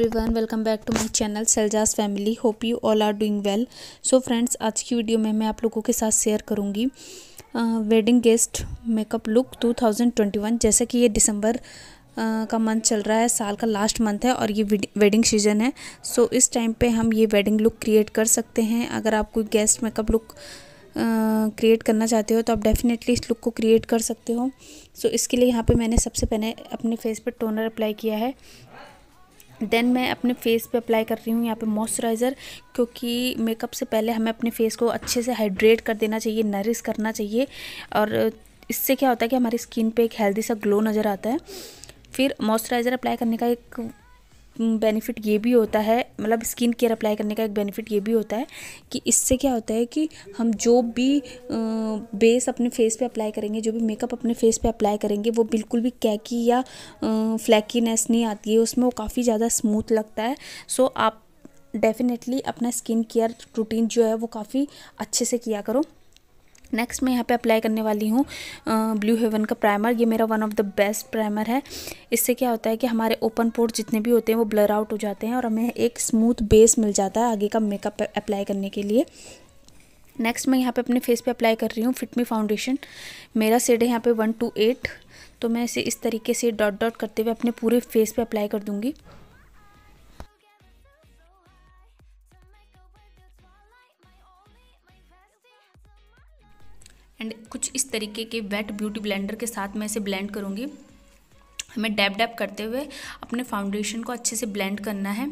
everyone welcome back to my channel Sailja's family hope you all are doing well so friends आज की video में मैं आप लोगों के साथ शेयर करूंगी वेडिंग गेस्ट मेकअप लुक 2021 जैसे कि ये दिसंबर Uh, का मंथ चल रहा है साल का लास्ट मंथ है और ये वेडिंग सीजन है सो so, इस टाइम पे हम ये वेडिंग लुक क्रिएट कर सकते हैं अगर आप कोई गेस्ट मेकअप लुक क्रिएट करना चाहते हो तो आप डेफिनेटली इस लुक को क्रिएट कर सकते हो सो so, इसके लिए यहाँ पे मैंने सबसे पहले अपने फेस पर टोनर अप्लाई किया है देन मैं अपने फेस पे अप्लाई कर रही हूँ यहाँ पे मॉइस्चराइज़र क्योंकि मेकअप से पहले हमें अपने फेस को अच्छे से हाइड्रेट कर देना चाहिए नरिश करना चाहिए और इससे क्या होता है कि हमारी स्किन पे एक हेल्दी सा ग्लो नज़र आता है फिर मॉइस्चराइज़र अप्लाई करने का एक बेनिफिट mm, ये भी होता है मतलब स्किन केयर अप्लाई करने का एक बेनिफिट ये भी होता है कि इससे क्या होता है कि हम जो भी बेस अपने फेस पे अप्लाई करेंगे जो भी मेकअप अपने फेस पे अप्लाई करेंगे वो बिल्कुल भी कैकी या फ्लैकीनेस नहीं आती है उसमें वो काफ़ी ज़्यादा स्मूथ लगता है सो आप डेफिनेटली अपना स्किन केयर रूटीन जो है वो काफ़ी अच्छे से किया करो नेक्स्ट मैं यहाँ पे अप्लाई करने वाली हूँ ब्लू हेवन का प्राइमर ये मेरा one of the best primer है इससे क्या होता है कि हमारे ओपन पोर्ट जितने भी होते हैं वो ब्लर आउट हो जाते हैं और हमें एक स्मूथ बेस मिल जाता है आगे का मेकअप अप्लाई करने के लिए नेक्स्ट मैं यहाँ पे अपने फेस पे अप्लाई कर रही हूँ फिटमी फाउंडेशन मेरा सेड है यहाँ पे वन टू एट तो मैं इसे इस तरीके से डॉट डॉट करते हुए अपने पूरे फेस पे अप्लाई कर दूँगी एंड कुछ इस तरीके के वेट ब्यूटी ब्लेंडर के साथ मैं इसे ब्लेंड करूँगी हमें डैप डैप करते हुए अपने फाउंडेशन को अच्छे से ब्लेंड करना है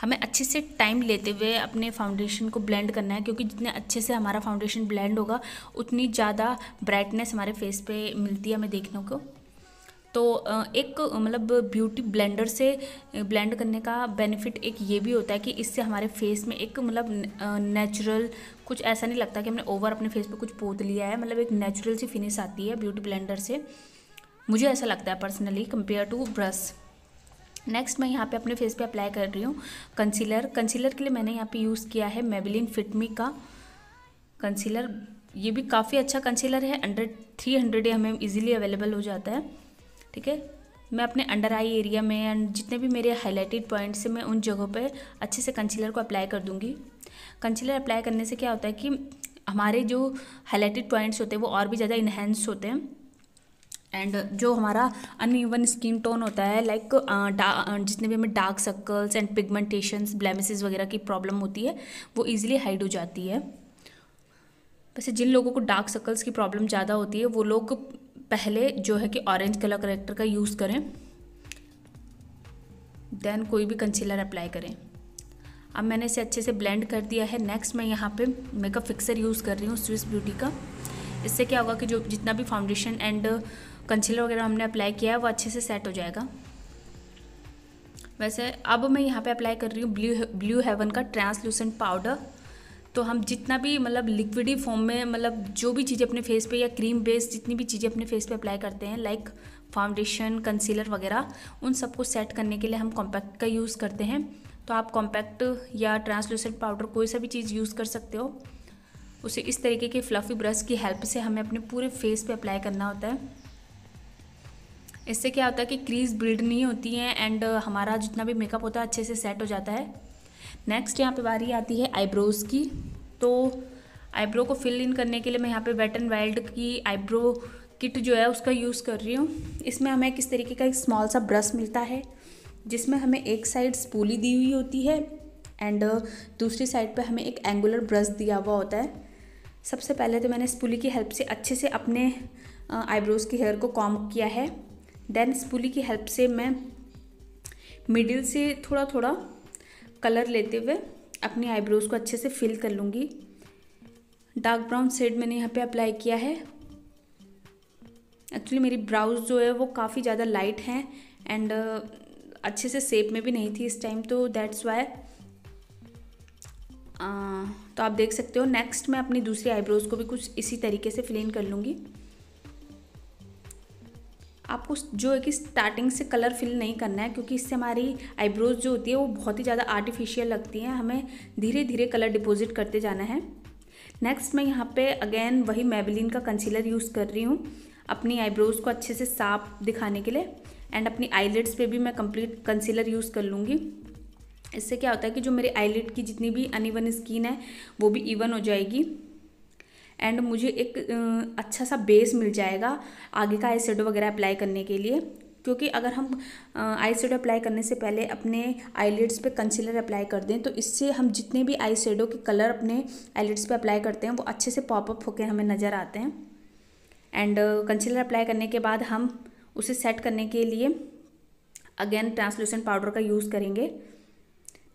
हमें अच्छे से टाइम लेते हुए अपने फाउंडेशन को ब्लेंड करना है क्योंकि जितने अच्छे से हमारा फाउंडेशन ब्लेंड होगा उतनी ज़्यादा ब्राइटनेस हमारे फेस पे मिलती है हमें देखने को तो एक मतलब ब्यूटी ब्लेंडर से ब्लेंड करने का बेनिफिट एक ये भी होता है कि इससे हमारे फेस में एक मतलब नेचुरल कुछ ऐसा नहीं लगता कि हमने ओवर अपने फेस पे कुछ पोत लिया है मतलब एक नेचुरल सी फिनिश आती है ब्यूटी ब्लेंडर से मुझे ऐसा लगता है personally compare to brush next मैं यहाँ पे अपने फेस पे अप्लाई कर रही हूँ कंसीलर कंसीलर के लिए मैंने यहाँ पे यूज़ किया है मेबिलिन फिटमी का कंसीलर ये भी काफ़ी अच्छा कंसीलर है अंडर थ्री हंड्रेड हमें इजीली अवेलेबल हो जाता है ठीक है मैं अपने अंडर आई एरिया में एंड जितने भी मेरे हाईलाइटेड पॉइंट्स हैं मैं उन जगहों पर अच्छे से कंसीलर को अप्लाई कर दूँगी कंसीलर अप्लाई करने से क्या होता है कि हमारे जो हाईलाइटेड पॉइंट्स होते हैं वो और भी ज़्यादा इन्हेंस होते हैं एंड जो हमारा ईवन स्किन टोन होता है लाइक like, जितने भी हमें dark circles and pigmentations blemishes वगैरह की प्रॉब्लम होती है वो ईजिली हाइड हो जाती है वैसे जिन लोगों को डार्क सर्कल्स की प्रॉब्लम ज़्यादा होती है वो लोग पहले जो है कि ऑरेंज कलर करेक्टर का यूज़ करें देन कोई भी कंसीलर अप्लाई करें अब मैंने इसे अच्छे से ब्लेंड कर दिया है नेक्स्ट मैं यहाँ पे मेकअप फिक्सर यूज़ कर रही हूँ स्विस ब्यूटी का इससे क्या होगा कि जो जितना भी फाउंडेशन एंड कंसीलर वगैरह हमने अप्लाई किया है वो अच्छे से सेट हो जाएगा वैसे अब मैं यहाँ पे अप्लाई कर रही हूँ ब्लू ब्लू हेवन का ट्रांसलूसेंट पाउडर तो हम जितना भी मतलब लिक्विडी फॉर्म में मतलब जो भी चीज़ें अपने फेस पे या क्रीम बेस्ड जितनी भी चीज़ें अपने फेस पे अप्लाई करते हैं लाइक फाउंडेशन कंसीलर वगैरह उन सबको सेट करने के लिए हम कॉम्पैक्ट का यूज़ करते हैं तो आप कॉम्पैक्ट या ट्रांसलूसेंट पाउडर कोई सा भी चीज़ यूज़ कर सकते हो उसे इस तरीके के फ्लफ़ी ब्रश की हेल्प से हमें अपने पूरे फेस पे अप्लाई करना होता है इससे क्या होता है कि क्रीज बिल्ड नहीं होती हैं एंड हमारा जितना भी मेकअप होता है अच्छे से सेट हो जाता है नेक्स्ट यहाँ पे बारी आती है आईब्रोज़ की तो आईब्रो को फिल इन करने के लिए मैं यहाँ पे वेट एंड वाइल्ड की आईब्रो किट जो है उसका यूज़ कर रही हूँ इसमें हमें किस तरीके का एक स्मॉल सा ब्रश मिलता है जिसमें हमें एक साइड स्पूली दी हुई होती है एंड दूसरी साइड पर हमें एक एंगुलर ब्रश दिया हुआ होता है सबसे पहले तो मैंने स्पूली की हेल्प से अच्छे से अपने आईब्रोज़ के हेयर को कॉम किया है देन स्पूली की हेल्प से मैं मिडिल से थोड़ा थोड़ा कलर लेते हुए अपनी आईब्रोज़ को अच्छे से फिल कर लूँगी डार्क ब्राउन शेड मैंने यहाँ पे अप्लाई किया है एक्चुअली मेरी ब्राउज जो है वो काफ़ी ज़्यादा लाइट हैं एंड uh, अच्छे से सेप में भी नहीं थी इस टाइम तो दैट्स वाई तो आप देख सकते हो नेक्स्ट मैं अपनी दूसरी आईब्रोज़ को भी कुछ इसी तरीके से फिलिंग कर लूँगी आपको जो है कि स्टार्टिंग से कलर फिल नहीं करना है क्योंकि इससे हमारी आईब्रोज जो होती है वो बहुत ही ज़्यादा आर्टिफिशियल लगती हैं हमें धीरे धीरे कलर डिपोज़िट करते जाना है नेक्स्ट मैं यहाँ पे अगेन वही मेबलिन का कंसीलर यूज़ कर रही हूँ अपनी आईब्रोज़ को अच्छे से साफ दिखाने के लिए एंड अपनी आईलिड्स पे भी मैं कंप्लीट कंसीलर यूज़ कर लूँगी इससे क्या होता है कि जो मेरे आईलिड की जितनी भी अनइवन स्किन है वो भी इवन हो जाएगी एंड मुझे एक अच्छा सा बेस मिल जाएगा आगे का आई e वगैरह अप्लाई करने के लिए क्योंकि अगर हम आई अप्लाई e करने से पहले अपने आईलिड्स पे कंसीलर अप्लाई कर दें तो इससे हम जितने भी आई e के कलर अपने आईलिड्स पे अप्लाई करते हैं वो अच्छे से पॉपअप होकर हमें नज़र आते हैं एंड कंसीलर अप्लाई करने के बाद हम उसे सेट करने के लिए अगेन ट्रांसलूसेंट पाउडर का यूज़ करेंगे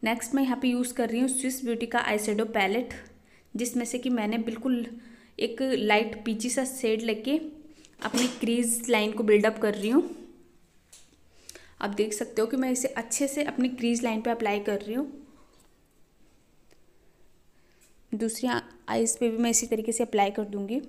नेक्स्ट मैं यहाँ पे यूज़ कर रही हूँ स्विस ब्यूटी का आई पैलेट जिसमें से कि मैंने बिल्कुल एक लाइट पीची सा शेड लेके अपनी क्रीज लाइन को बिल्डअप कर रही हूँ आप देख सकते हो कि मैं इसे अच्छे से अपनी क्रीज लाइन पे अप्लाई कर रही हूँ दूसरी आइज़ पे भी मैं इसी तरीके से अप्लाई कर दूँगी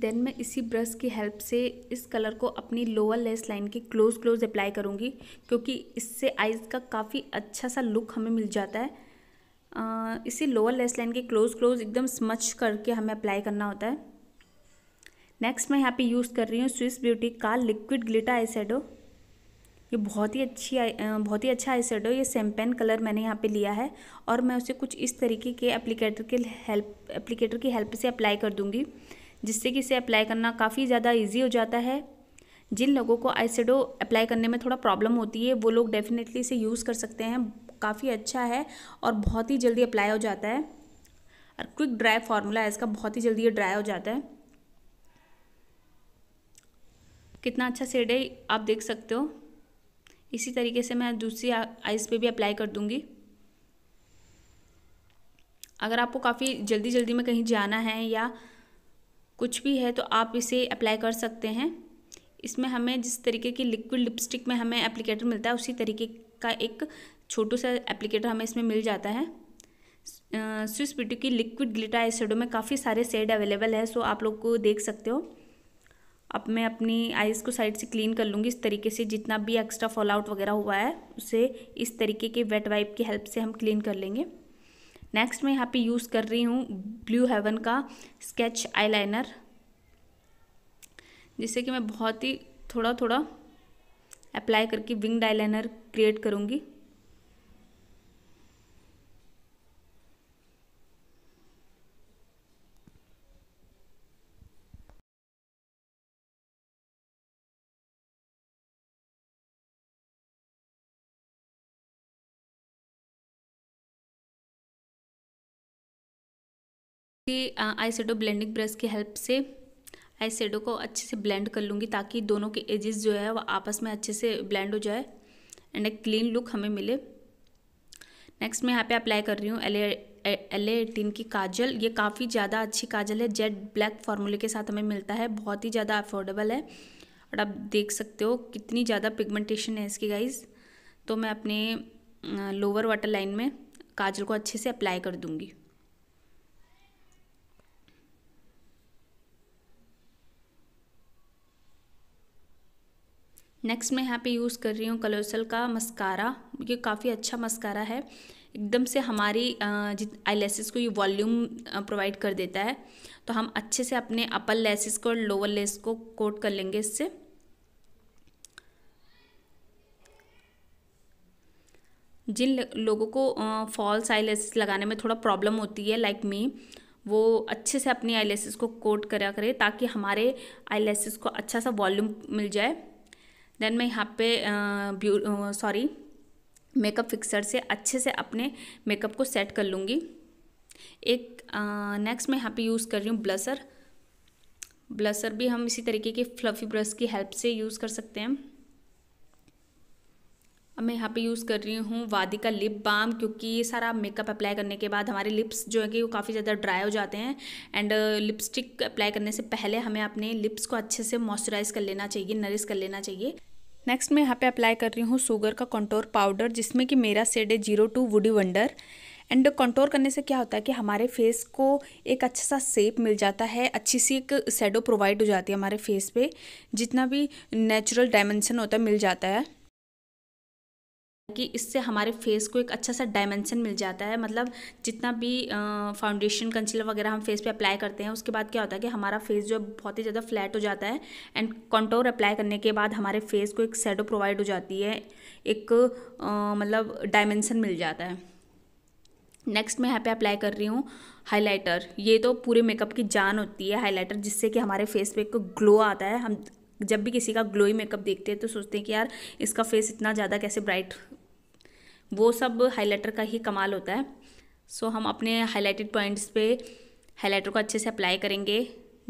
देन मैं इसी ब्रश की हेल्प से इस कलर को अपनी लोअर लेस लाइन के क्लोज़ क्लोज़ अप्लाई करूँगी क्योंकि इससे आइज़ का काफ़ी अच्छा सा लुक हमें मिल जाता है आ, इसी लोअर लेस लाइन के क्लोज़ क्लोज़ एकदम स्मच करके हमें अप्लाई करना होता है नेक्स्ट मैं यहाँ पे यूज़ कर रही हूँ स्विस ब्यूटी का लिक्विड ग्लिटर आई ये बहुत ही अच्छी बहुत ही अच्छा आई ये सेम्पेन कलर मैंने यहाँ पे लिया है और मैं उसे कुछ इस तरीके के एप्लीकेटर के हेल्प एप्लीकेटर की हेल्प से अप्लाई कर दूँगी जिससे कि इसे अप्लाई करना काफ़ी ज़्यादा ईजी हो जाता है जिन लोगों को आईसेडो अप्लाई करने में थोड़ा प्रॉब्लम होती है वो लोग डेफिनेटली इसे यूज़ कर सकते हैं काफ़ी अच्छा है और बहुत ही जल्दी अप्लाई हो जाता है और क्विक ड्राई फार्मूला है इसका बहुत ही जल्दी ये ड्राई हो जाता है कितना अच्छा सेड है आप देख सकते हो इसी तरीके से मैं दूसरी आइस पे भी अप्लाई कर दूँगी अगर आपको काफ़ी जल्दी जल्दी में कहीं जाना है या कुछ भी है तो आप इसे अप्लाई कर सकते हैं इसमें हमें जिस तरीके की लिक्विड लिपस्टिक में हमें एप्लीकेटर मिलता है उसी तरीके का एक छोटू सा एप्लीकेटर हमें इसमें मिल जाता है स्विस ब्यूटी की लिक्विड ग्लिटा आई में काफ़ी सारे सेड अवेलेबल है सो आप लोग को देख सकते हो अब मैं अपनी आइज़ को साइड से क्लीन कर लूँगी इस तरीके से जितना भी एक्स्ट्रा फॉल आउट वगैरह हुआ है उसे इस तरीके के वेट वाइप की हेल्प से हम क्लीन कर लेंगे नेक्स्ट मैं यहाँ पे यूज़ कर रही हूँ ब्लू हेवन का स्केच आईलाइनर जिससे कि मैं बहुत ही थोड़ा थोड़ा अप्लाई करके विंग आईलाइनर क्रिएट करूँगी कि आई शेडो ब्लेंडिंग ब्रश की हेल्प से आई शेडो को अच्छे से ब्लेंड कर लूँगी ताकि दोनों के एजेस जो है वो आपस में अच्छे से ब्लेंड हो जाए एंड एक क्लीन लुक हमें मिले नेक्स्ट मैं यहाँ पे अप्लाई कर रही हूँ एल एल एटीन की काजल ये काफ़ी ज़्यादा अच्छी काजल है जेड ब्लैक फार्मूले के साथ हमें मिलता है बहुत ही ज़्यादा अफोर्डेबल है और आप देख सकते हो कितनी ज़्यादा पिगमेंटेशन है इसकी गाइज तो मैं अपने लोअर वाटर लाइन में काजल को अच्छे से अप्लाई कर दूँगी नेक्स्ट मैं यहाँ पे यूज़ कर रही हूँ कलोसल का मस्कारा ये काफ़ी अच्छा मस्कारा है एकदम से हमारी जित आई लेसेस को ये वॉल्यूम प्रोवाइड कर देता है तो हम अच्छे से अपने अपर लेसेस को और लोअर लेस को कोट कर लेंगे इससे जिन लोगों को फॉल्स आई लेसेस लगाने में थोड़ा प्रॉब्लम होती है लाइक मी वो अच्छे से अपनी आई लेसेस को कोट करा करें ताकि हमारे आई लेसेस को अच्छा सा वॉल्यूम मिल जाए देन मैं यहाँ पे सॉरी मेकअप फिक्सर से अच्छे से अपने मेकअप को सेट कर लूँगी एक नेक्स्ट मैं यहाँ पे यूज़ कर रही हूँ ब्लसर ब्लसर भी हम इसी तरीके के फ्लफ़ी ब्रश की हेल्प से यूज़ कर सकते हैं अब मैं यहाँ पे यूज़ कर रही हूँ वादी का लिप बाम क्योंकि ये सारा मेकअप अप्लाई करने के बाद हमारे लिप्स जो है कि वो काफ़ी ज़्यादा ड्राई हो जाते हैं एंड लिपस्टिक अप्लाई करने से पहले हमें अपने लिप्स को अच्छे से मॉइस्चराइज़ कर लेना चाहिए नरिश कर लेना चाहिए नेक्स्ट मैं यहाँ पे अप्लाई कर रही हूँ सुगर का कंटोर पाउडर जिसमें कि मेरा सेड है zero two woody wonder and contour करने से क्या होता है कि हमारे फेस को एक अच्छा सा सेप मिल जाता है अच्छी सी एक शेडो प्रोवाइड हो जाती है हमारे फेस पे जितना भी नेचुरल डायमेंशन होता है मिल जाता है कि इससे हमारे फेस को एक अच्छा सा डायमेंशन मिल जाता है मतलब जितना भी फाउंडेशन कंसीलर वगैरह हम फेस पे अप्लाई करते हैं उसके बाद क्या होता है कि हमारा फेस जो बहुत ही ज़्यादा फ्लैट हो जाता है एंड कॉन्टोर अप्लाई करने के बाद हमारे फेस को एक शेडो प्रोवाइड हो जाती है एक मतलब डायमेंसन मिल जाता है नेक्स्ट मैं यहाँ पे अप्लाई कर रही हूँ हाइलाइटर ये तो पूरे मेकअप की जान होती है हाइलाइटर जिससे कि हमारे फेस पे एक ग्लो आता है हम जब भी किसी का ग्लोई मेकअप देखते हैं तो सोचते हैं कि यार इसका फेस इतना ज़्यादा कैसे ब्राइट वो सब हाईलाइटर का ही कमाल होता है सो so, हम अपने हाईलाइटेड पॉइंट्स पे हाईलाइटर को अच्छे से अप्लाई करेंगे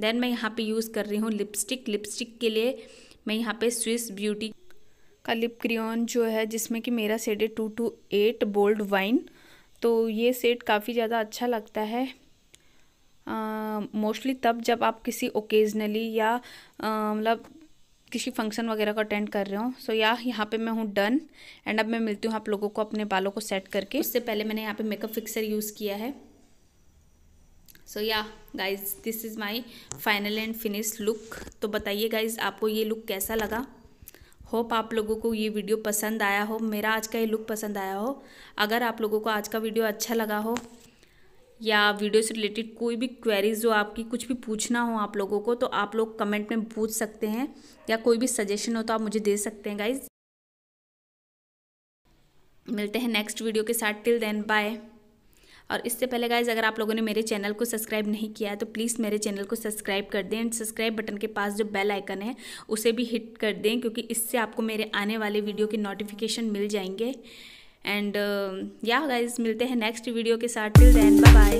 देन मैं यहाँ पे यूज़ कर रही हूँ लिपस्टिक लिपस्टिक के लिए मैं यहाँ पे स्विस ब्यूटी का लिप क्रियन जो है जिसमें कि मेरा सेट है two two eight bold wine तो ये सेट काफ़ी ज़्यादा अच्छा लगता है मोस्टली uh, तब जब आप किसी ओकेजनली या मतलब किसी फंक्शन वगैरह को अटेंड कर रहे हो सो या यहाँ पे मैं हूँ डन एंड अब मैं मिलती हूँ आप लोगों को अपने बालों को सेट करके उससे पहले मैंने यहाँ पे मेकअप फिक्सर यूज़ किया है so yeah guys this is my final and finish look तो बताइए गाइज आपको ये लुक कैसा लगा होप आप लोगों को ये वीडियो पसंद आया हो मेरा आज का ये लुक पसंद आया हो अगर आप लोगों को आज का वीडियो अच्छा लगा हो या वीडियो से रिलेटेड कोई भी क्वेरीज जो आपकी कुछ भी पूछना हो आप लोगों को तो आप लोग कमेंट में पूछ सकते हैं या कोई भी सजेशन हो तो आप मुझे दे सकते हैं गाइज मिलते हैं नेक्स्ट वीडियो के साथ टिल देन बाय और इससे पहले गाइज अगर आप लोगों ने मेरे चैनल को सब्सक्राइब नहीं किया है तो प्लीज़ मेरे चैनल को सब्सक्राइब कर दें एंड सब्सक्राइब बटन के पास जो बेल आइकन है उसे भी हिट कर दें क्योंकि इससे आपको मेरे आने वाले वीडियो के नोटिफिकेशन मिल जाएंगे एंड या गाइज मिलते हैं नेक्स्ट वीडियो के साथ टिल देन बाय